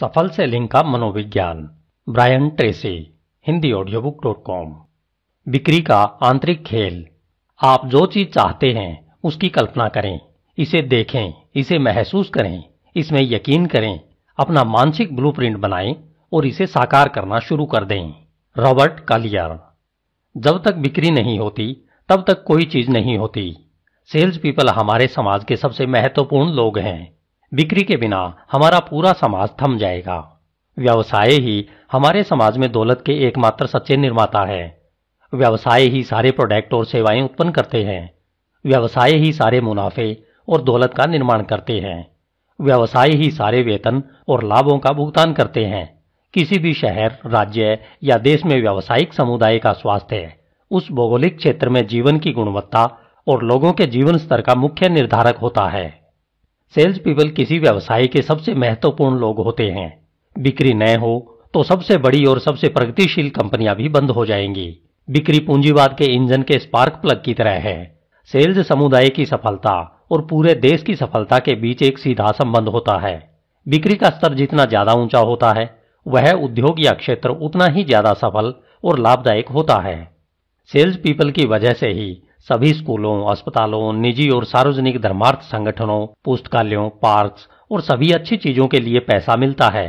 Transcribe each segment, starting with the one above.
सफल सेलिंग का मनोविज्ञान Brian Tracy Hindi audio book dot com बिक्री का आंतरिक खेल आप जो चीज चाहते हैं उसकी कल्पना करें इसे देखें इसे महसूस करें इसमें यकीन करें अपना मानसिक ब्लूप्रिंट बनाएं और इसे साकार करना शुरू कर दें रॉबर्ट कालियर जब तक बिक्री नहीं होती तब तक कोई चीज नहीं होती सेल्स पीपल हमारे समाज के सबसे महत्वपूर्ण लोग हैं बिक्री के बिना हमारा पूरा समाज थम जाएगा व्यवसाय ही हमारे समाज में दौलत के एकमात्र सच्चे निर्माता है व्यवसाय ही सारे प्रोडक्ट और सेवाएं उत्पन्न करते हैं व्यवसाय ही सारे मुनाफे और दौलत का निर्माण करते हैं व्यवसाय ही सारे वेतन और लाभों का भुगतान करते हैं किसी भी शहर राज्य या देश में व्यावसायिक समुदाय का स्वास्थ्य उस भौगोलिक क्षेत्र में जीवन की गुणवत्ता और लोगों के जीवन स्तर का मुख्य निर्धारक होता है सेल्स पीपल किसी व्यवसाय के सबसे महत्वपूर्ण लोग होते हैं बिक्री न हो तो सबसे बड़ी और सबसे प्रगतिशील कंपनियां भी बंद हो जाएंगी बिक्री पूंजीवाद के इंजन के स्पार्क प्लग की तरह है सेल्स समुदाय की सफलता और पूरे देश की सफलता के बीच एक सीधा संबंध होता है बिक्री का स्तर जितना ज्यादा ऊंचा होता है वह उद्योग या क्षेत्र उतना ही ज्यादा सफल और लाभदायक होता है सेल्स पीपल की वजह से ही सभी स्कूलों अस्पतालों निजी और सार्वजनिक धर्मार्थ संगठनों पुस्तकालयों पार्क और सभी अच्छी चीजों के लिए पैसा मिलता है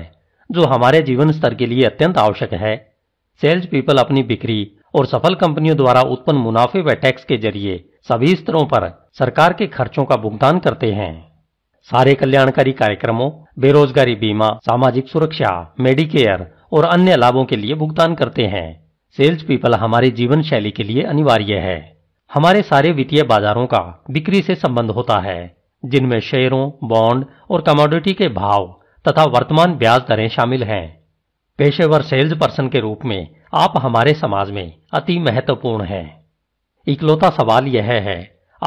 जो हमारे जीवन स्तर के लिए अत्यंत आवश्यक है सेल्स पीपल अपनी बिक्री और सफल कंपनियों द्वारा उत्पन्न मुनाफे व टैक्स के जरिए सभी स्तरों पर सरकार के खर्चों का भुगतान करते हैं सारे कल्याणकारी कार्यक्रमों बेरोजगारी बीमा सामाजिक सुरक्षा मेडिकेयर और अन्य लाभों के लिए भुगतान करते हैं सेल्स पीपल हमारे जीवन शैली के लिए अनिवार्य है हमारे सारे वित्तीय बाजारों का बिक्री से संबंध होता है जिनमें शेयरों बॉन्ड और कमोडिटी के भाव तथा वर्तमान ब्याज दरें शामिल हैं पेशेवर सेल्स पर्सन के रूप में आप हमारे समाज में अति महत्वपूर्ण हैं इकलौता सवाल यह है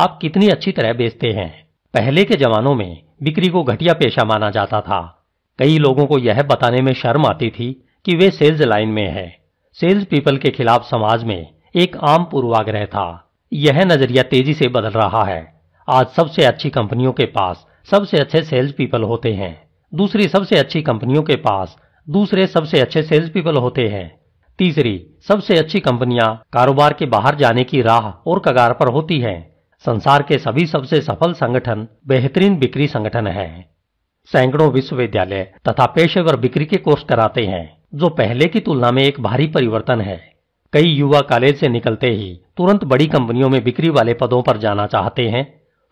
आप कितनी अच्छी तरह बेचते हैं पहले के जमानों में बिक्री को घटिया पेशा माना जाता था कई लोगों को यह बताने में शर्म आती थी कि वे सेल्स लाइन में हैं सेल्स पीपल के खिलाफ समाज में एक आम पूर्वाग्रह था यह नजरिया तेजी से बदल रहा है आज सबसे अच्छी कंपनियों के पास सबसे अच्छे सेल्स पीपल होते हैं दूसरी सबसे अच्छी कंपनियों के पास दूसरे सबसे अच्छे सेल्स पीपल होते हैं तीसरी सबसे अच्छी कंपनियां कारोबार के बाहर जाने की राह और कगार पर होती हैं संसार के सभी सबसे सफल संगठन बेहतरीन बिक्री संगठन हैं सैकड़ों विश्वविद्यालय तथा पेशेवर बिक्री के कोर्स कराते हैं जो पहले की तुलना में एक भारी परिवर्तन है कई युवा कॉलेज से निकलते ही तुरंत बड़ी कंपनियों में बिक्री वाले पदों पर जाना चाहते हैं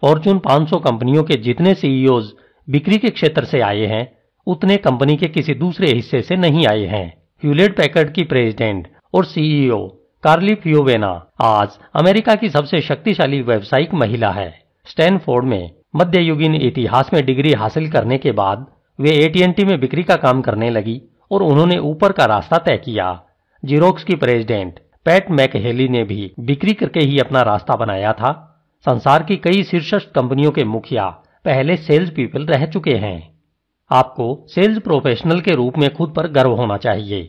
फॉर्चून 500 कंपनियों के जितने सीईओज e बिक्री के क्षेत्र से आए हैं उतने कंपनी के किसी दूसरे हिस्से से नहीं आए हैं ह्यूलेट पैकर्ड की प्रेसिडेंट और सीईओ कार्ली फ्योवेना आज अमेरिका की सबसे शक्तिशाली व्यावसायिक महिला है स्टैनफोर्ड में मध्ययुगीन इतिहास में डिग्री हासिल करने के बाद वे एटीएनटी में बिक्री का काम करने लगी और उन्होंने ऊपर का रास्ता तय किया जीरोक्स की प्रेसिडेंट पैट मैकहेली ने भी बिक्री करके ही अपना रास्ता बनाया था संसार की कई शीर्षस्थ कंपनियों के मुखिया पहले सेल्स पीपल रह चुके हैं आपको सेल्स प्रोफेशनल के रूप में खुद पर गर्व होना चाहिए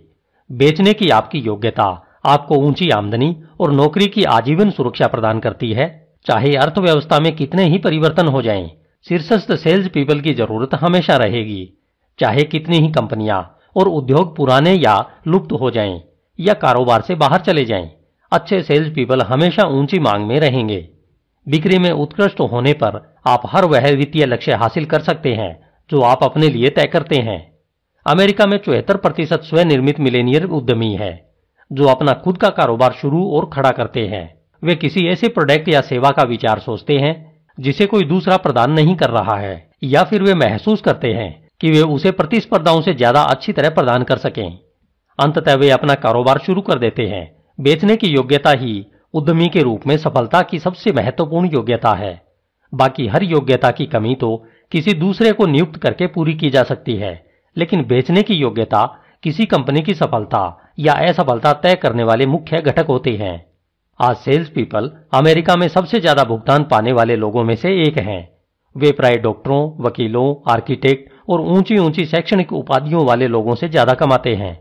बेचने की आपकी योग्यता आपको ऊंची आमदनी और नौकरी की आजीवन सुरक्षा प्रदान करती है चाहे अर्थव्यवस्था में कितने ही परिवर्तन हो जाएं, शीर्षस्थ सेल्स पीपल की जरूरत हमेशा रहेगी चाहे कितनी ही कंपनियां और उद्योग पुराने या लुप्त हो जाएं, या कारोबार से बाहर चले जाएं। अच्छे सेल्स पीपल हमेशा ऊंची मांग में रहेंगे बिक्री में उत्कृष्ट होने पर आप हर वह वित्तीय लक्ष्य हासिल कर सकते हैं जो आप अपने लिए तय करते हैं अमेरिका में चौहत्तर प्रतिशत स्वनिर्मित मिलेनियर उद्यमी है जो अपना खुद का कारोबार शुरू और खड़ा करते हैं वे किसी ऐसे प्रोडक्ट या सेवा का विचार सोचते हैं जिसे कोई दूसरा प्रदान नहीं कर रहा है या फिर वे महसूस करते हैं कि वे उसे प्रतिस्पर्धाओं से ज्यादा अच्छी तरह प्रदान कर सकें अंततः वे अपना कारोबार शुरू कर देते हैं बेचने की योग्यता ही उद्यमी के रूप में सफलता की सबसे महत्वपूर्ण योग्यता है बाकी हर योग्यता की कमी तो किसी दूसरे को नियुक्त करके पूरी की जा सकती है लेकिन बेचने की योग्यता किसी कंपनी की सफलता या असफलता तय करने वाले मुख्य घटक होते हैं आज सेल्स पीपल अमेरिका में सबसे ज्यादा भुगतान पाने वाले लोगों में से एक हैं वे प्राय डॉक्टरों वकीलों आर्किटेक्ट और ऊंची ऊंची शैक्षणिक उपाधियों वाले लोगों से ज्यादा कमाते हैं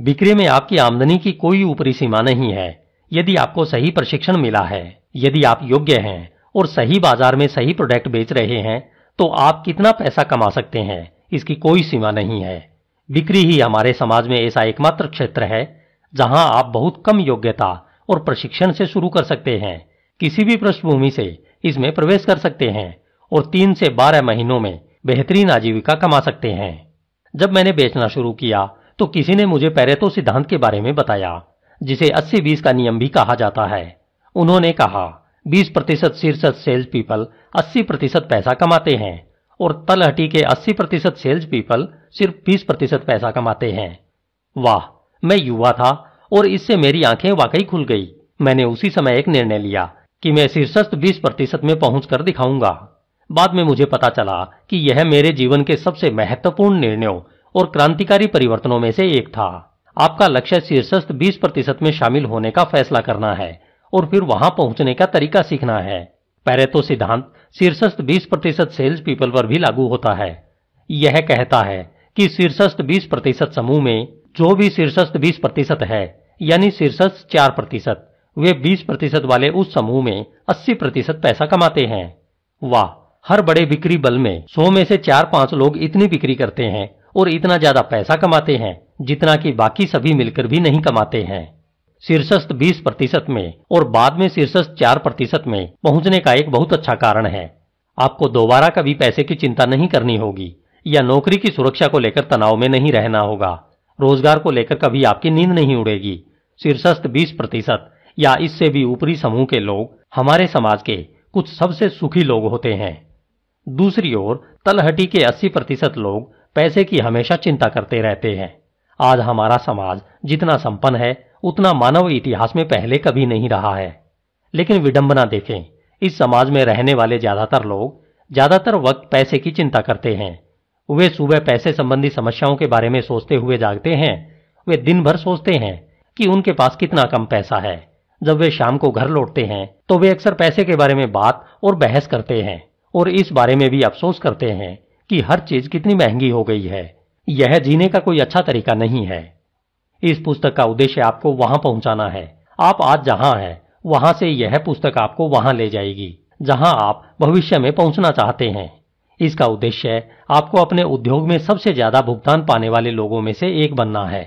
बिक्री में आपकी आमदनी की कोई ऊपरी सीमा नहीं है यदि आपको सही प्रशिक्षण मिला है यदि आप योग्य हैं और सही बाजार में सही प्रोडक्ट बेच रहे हैं तो आप कितना पैसा कमा सकते हैं इसकी कोई सीमा नहीं है बिक्री ही हमारे समाज में ऐसा एकमात्र क्षेत्र है जहां आप बहुत कम योग्यता और प्रशिक्षण से शुरू कर सकते हैं किसी भी पृष्ठभूमि से इसमें प्रवेश कर सकते हैं और तीन से बारह महीनों में बेहतरीन आजीविका कमा सकते हैं जब मैंने बेचना शुरू किया तो किसी ने मुझे पैरेतो सिद्धांत के बारे में बताया जिसे अस्सी बीस का नियम भी कहा जाता है उन्होंने कहा बीस प्रतिशत शीर्षक सेल्स पीपल अस्सी प्रतिशत पैसा कमाते हैं और तलहटी के अस्सी प्रतिशत सेल्स पीपल सिर्फ बीस प्रतिशत पैसा कमाते हैं वाह मैं युवा था और इससे मेरी आंखें वाकई खुल गई मैंने उसी समय एक निर्णय लिया कि मैं शीर्षस्थ बीस प्रतिशत में पहुंच कर दिखाऊंगा बाद में मुझे पता चला कि यह मेरे जीवन के सबसे महत्वपूर्ण निर्णयों और क्रांतिकारी परिवर्तनों में से एक था आपका लक्ष्य शीर्षस्थ 20 प्रतिशत में शामिल होने का फैसला करना है और फिर वहां पहुंचने का तरीका सीखना है पैरेतो सिद्धांत शीर्षस्थ 20 प्रतिशत सेल्स पीपल पर भी लागू होता है यह कहता है कि शीर्षस्थ 20 प्रतिशत समूह में जो भी शीर्षस्थ 20 प्रतिशत है यानी शीर्षस्थ चार प्रतिशत वे 20 प्रतिशत वाले उस समूह में 80 प्रतिशत पैसा कमाते हैं वाह हर बड़े बिक्री बल में 100 में से चार पांच लोग इतनी बिक्री करते हैं और इतना ज्यादा पैसा कमाते हैं जितना कि बाकी सभी मिलकर भी नहीं कमाते हैं शीर्षस्थ 20 प्रतिशत में और बाद में शीर्षस्थ 4 प्रतिशत में पहुंचने का एक बहुत अच्छा कारण है आपको दोबारा कभी पैसे की चिंता नहीं करनी होगी या नौकरी की सुरक्षा को लेकर तनाव में नहीं रहना होगा रोजगार को लेकर कभी आपकी नींद नहीं उड़ेगी शीर्षस्थ बीस प्रतिशत या इससे भी ऊपरी समूह के लोग हमारे समाज के कुछ सबसे सुखी लोग होते हैं दूसरी ओर तलहटी के 80 प्रतिशत लोग पैसे की हमेशा चिंता करते रहते हैं आज हमारा समाज जितना संपन्न है उतना मानव इतिहास में पहले कभी नहीं रहा है लेकिन विडंबना देखें इस समाज में रहने वाले ज्यादातर लोग ज्यादातर वक्त पैसे की चिंता करते हैं वे सुबह पैसे संबंधी समस्याओं के बारे में सोचते हुए जागते हैं वे दिन भर सोचते हैं कि उनके पास कितना कम पैसा है जब वे शाम को घर लौटते हैं तो वे अक्सर पैसे के बारे में बात और बहस करते हैं और इस बारे में भी अफसोस करते हैं कि हर चीज कितनी महंगी हो गई है यह जीने का कोई अच्छा तरीका नहीं है इस पुस्तक का उद्देश्य आपको वहां पहुंचाना है आप आज जहां हैं वहां से यह पुस्तक आपको वहां ले जाएगी जहां आप भविष्य में पहुंचना चाहते हैं इसका उद्देश्य आपको अपने उद्योग में सबसे ज्यादा भुगतान पाने वाले लोगों में से एक बनना है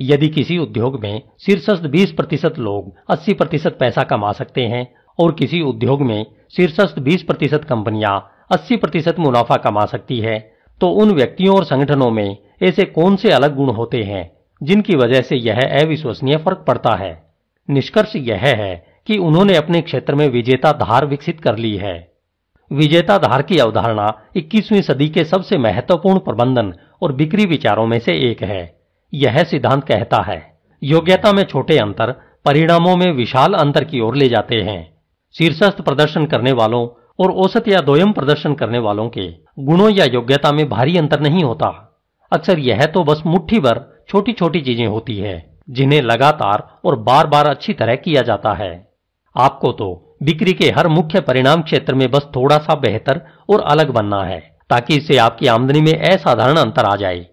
यदि किसी उद्योग में शीर्षस्थ बीस प्रतिशत लोग अस्सी प्रतिशत पैसा कमा सकते हैं और किसी उद्योग में शीर्षस्थ बीस प्रतिशत कंपनियां अस्सी प्रतिशत मुनाफा कमा सकती है तो उन व्यक्तियों और संगठनों में ऐसे कौन से अलग गुण होते हैं जिनकी वजह से यह अविश्वसनीय फर्क पड़ता है निष्कर्ष यह है कि उन्होंने अपने क्षेत्र में विजेता धार विकसित कर ली है विजेता धार की अवधारणा 21वीं सदी के सबसे महत्वपूर्ण प्रबंधन और बिक्री विचारों में से एक है यह सिद्धांत कहता है योग्यता में छोटे अंतर परिणामों में विशाल अंतर की ओर ले जाते हैं शीर्षस्थ प्रदर्शन करने वालों और औसत या दोयम प्रदर्शन करने वालों के गुणों या योग्यता में भारी अंतर नहीं होता अक्सर यह तो बस मुट्ठी भर छोटी छोटी चीजें होती है जिन्हें लगातार और बार बार अच्छी तरह किया जाता है आपको तो बिक्री के हर मुख्य परिणाम क्षेत्र में बस थोड़ा सा बेहतर और अलग बनना है ताकि इससे आपकी आमदनी में असाधारण अंतर आ जाए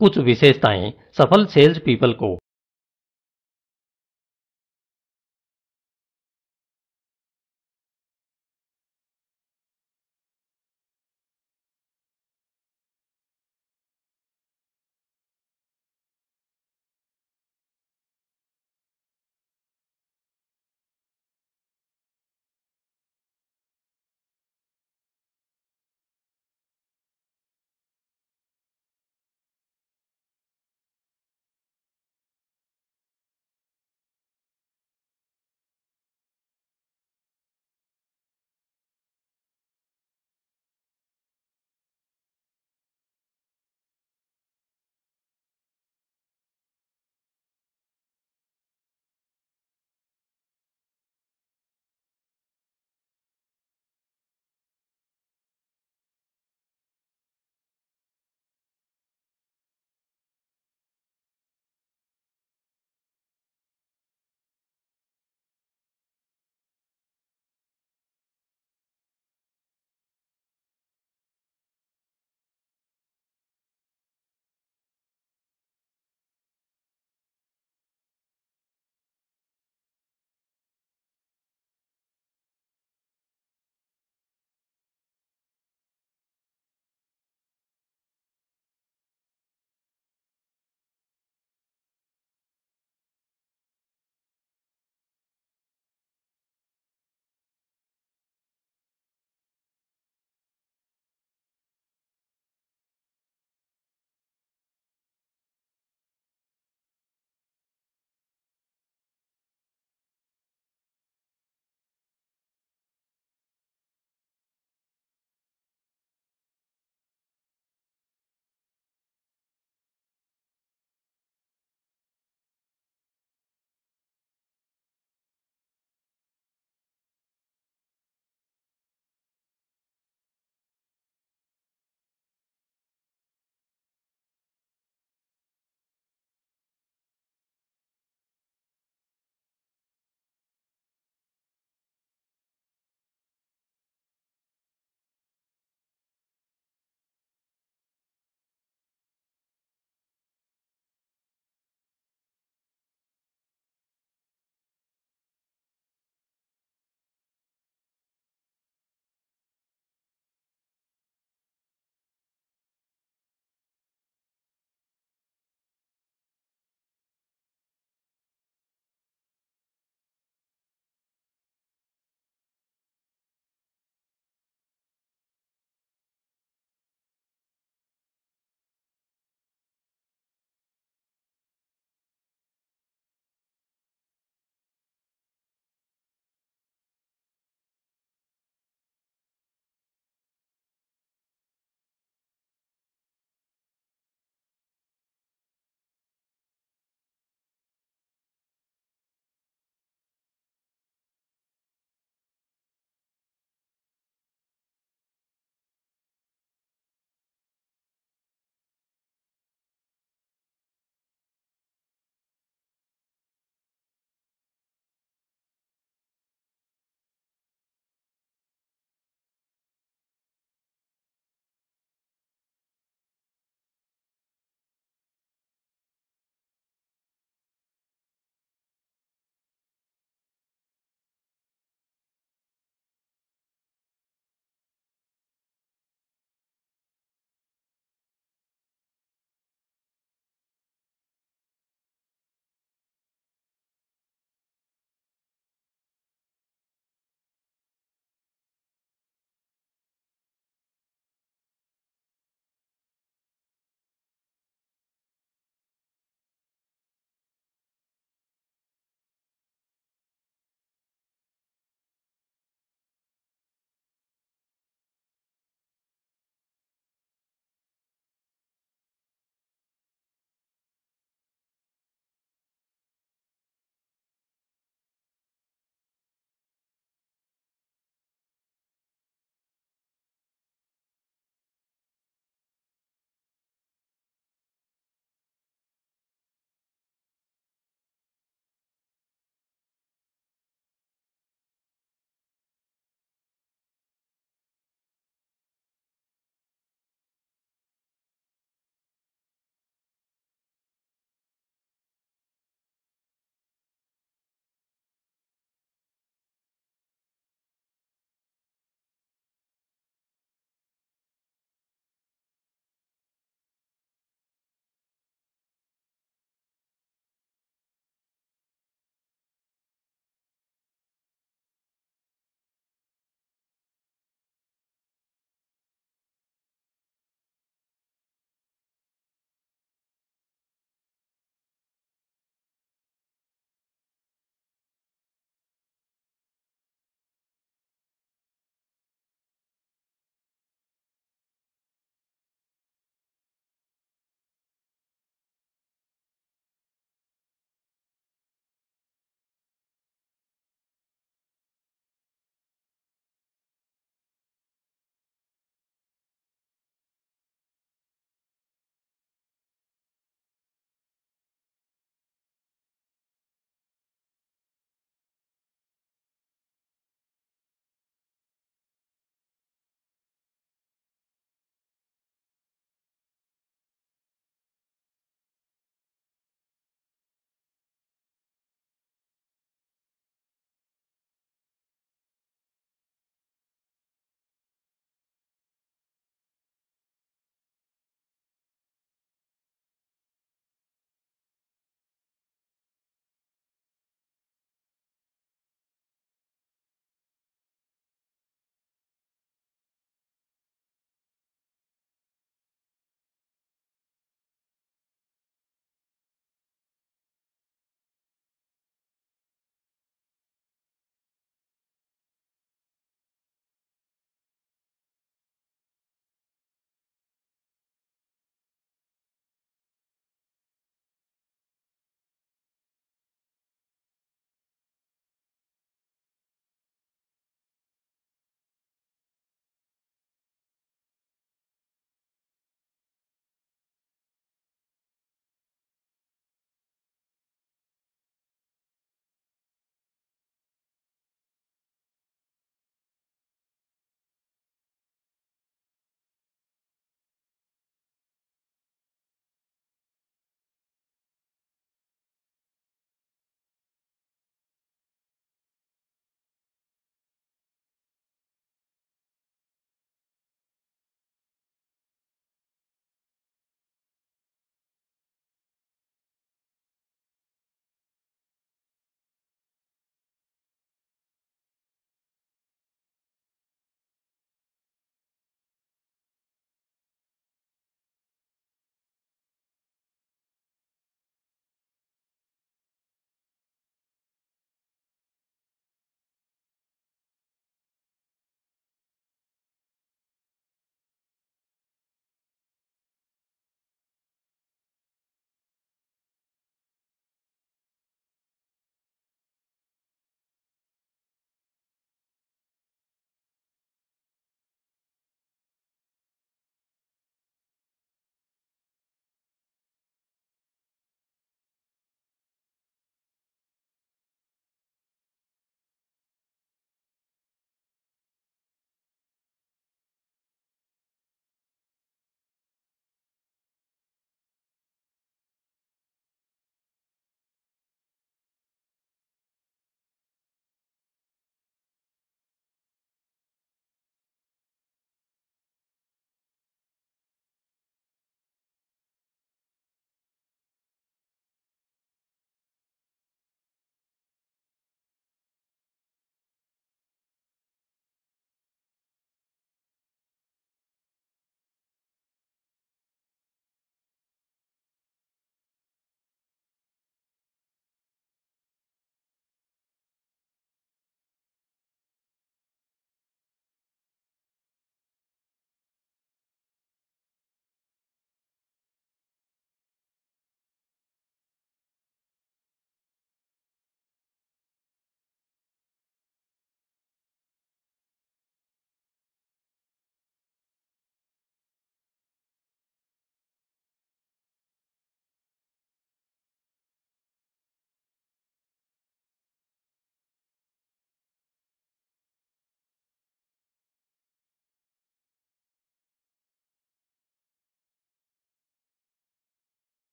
कुछ विशेषताएं सफल सेल्स पीपल को